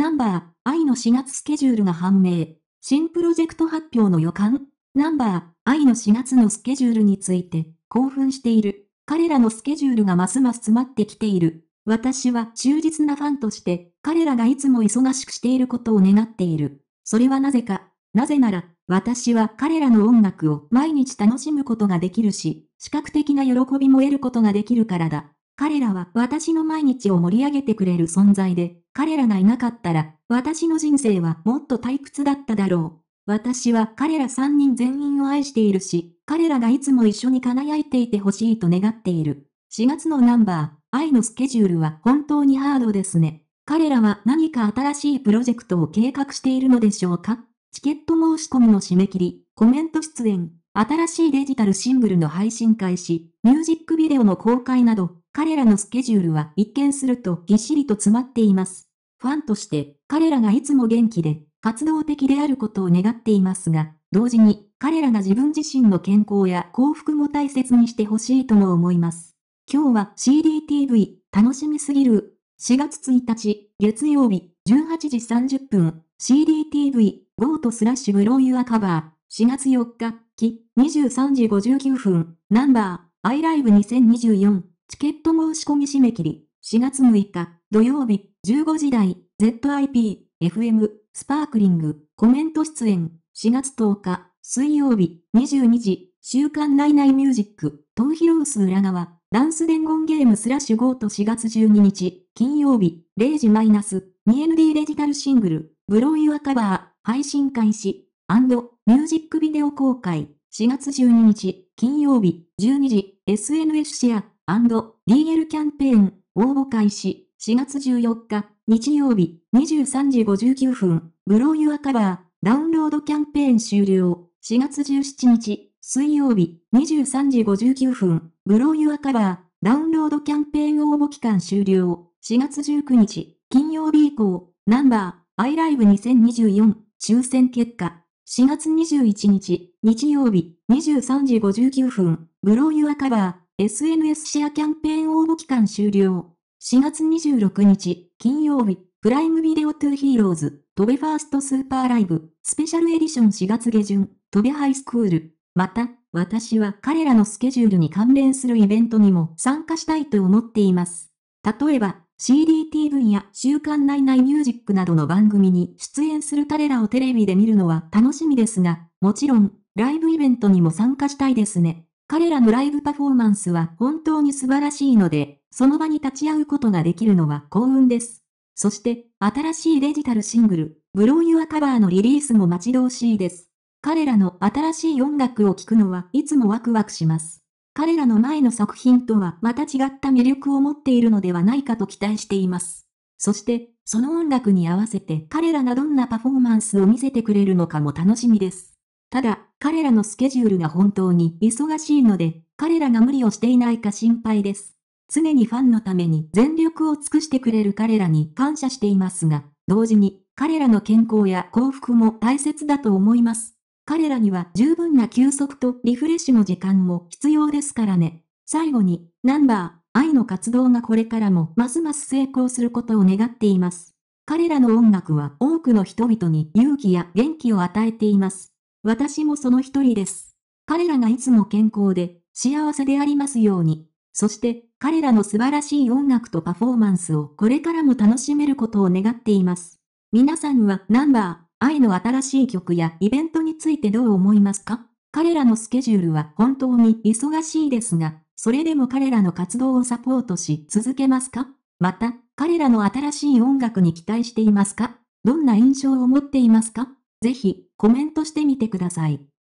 ナンバー、愛の4月スケジュールが判明。新プロジェクト発表の予感ナンバー、愛の4月のスケジュールについて、興奮している。彼らのスケジュールがますます詰まってきている。私は忠実なファンとして、彼らがいつも忙しくしていることを願っている。それはなぜか。なぜなら、私は彼らの音楽を毎日楽しむことができるし、視覚的な喜びも得ることができるからだ。彼らは私の毎日を盛り上げてくれる存在で、彼らがいなかったら、私の人生はもっと退屈だっただろう。私は彼ら3人全員を愛しているし、彼らがいつも一緒に輝いていてほしいと願っている。4月のナンバー、愛のスケジュールは本当にハードですね。彼らは何か新しいプロジェクトを計画しているのでしょうかチケット申し込みの締め切り、コメント出演、新しいデジタルシングルの配信開始、ミュージックビデオの公開など、彼らのスケジュールは一見するとぎっしりと詰まっています。ファンとして彼らがいつも元気で活動的であることを願っていますが、同時に彼らが自分自身の健康や幸福も大切にしてほしいとも思います。今日は CDTV 楽しみすぎる4月1日月曜日18時30分 CDTV GO とスラッシュブローユアカバー4月4日期23時59分ナンバーアイライブ2024チケット申し込み締め切り、4月6日、土曜日、15時台、ZIP、FM、スパークリング、コメント出演、4月10日、水曜日、22時、週刊ナイナイミュージック、トンヒロース裏側、ダンス伝言ゲームスラッシュゴート4月12日、金曜日、0時マイナス、2ND デジタルシングル、ブロイワカバー、配信開始、ミュージックビデオ公開、4月12日、金曜日、12時、SNS シェア、&DL キャンペーン応募開始4月14日日曜日23時59分ブローユアカバーダウンロードキャンペーン終了4月17日水曜日23時59分ブローユアカバーダウンロードキャンペーン応募期間終了4月19日金曜日以降ナンバー iLive2024 抽選結果4月21日日曜日23時59分ブローユアカバー SNS シェアキャンペーン応募期間終了。4月26日、金曜日、プライムビデオトゥヒーローズ、トベファーストスーパーライブ、スペシャルエディション4月下旬、トベハイスクール。また、私は彼らのスケジュールに関連するイベントにも参加したいと思っています。例えば、CDTV や週刊内内ミュージックなどの番組に出演する彼らをテレビで見るのは楽しみですが、もちろん、ライブイベントにも参加したいですね。彼らのライブパフォーマンスは本当に素晴らしいので、その場に立ち会うことができるのは幸運です。そして、新しいデジタルシングル、ブローユアカバーのリリースも待ち遠しいです。彼らの新しい音楽を聴くのはいつもワクワクします。彼らの前の作品とはまた違った魅力を持っているのではないかと期待しています。そして、その音楽に合わせて彼らがどんなパフォーマンスを見せてくれるのかも楽しみです。ただ、彼らのスケジュールが本当に忙しいので、彼らが無理をしていないか心配です。常にファンのために全力を尽くしてくれる彼らに感謝していますが、同時に彼らの健康や幸福も大切だと思います。彼らには十分な休息とリフレッシュの時間も必要ですからね。最後に、ナンバー、愛の活動がこれからもますます成功することを願っています。彼らの音楽は多くの人々に勇気や元気を与えています。私もその一人です。彼らがいつも健康で、幸せでありますように。そして、彼らの素晴らしい音楽とパフォーマンスをこれからも楽しめることを願っています。皆さんはナンバー、愛の新しい曲やイベントについてどう思いますか彼らのスケジュールは本当に忙しいですが、それでも彼らの活動をサポートし続けますかまた、彼らの新しい音楽に期待していますかどんな印象を持っていますかぜひ、コメントしてみてください。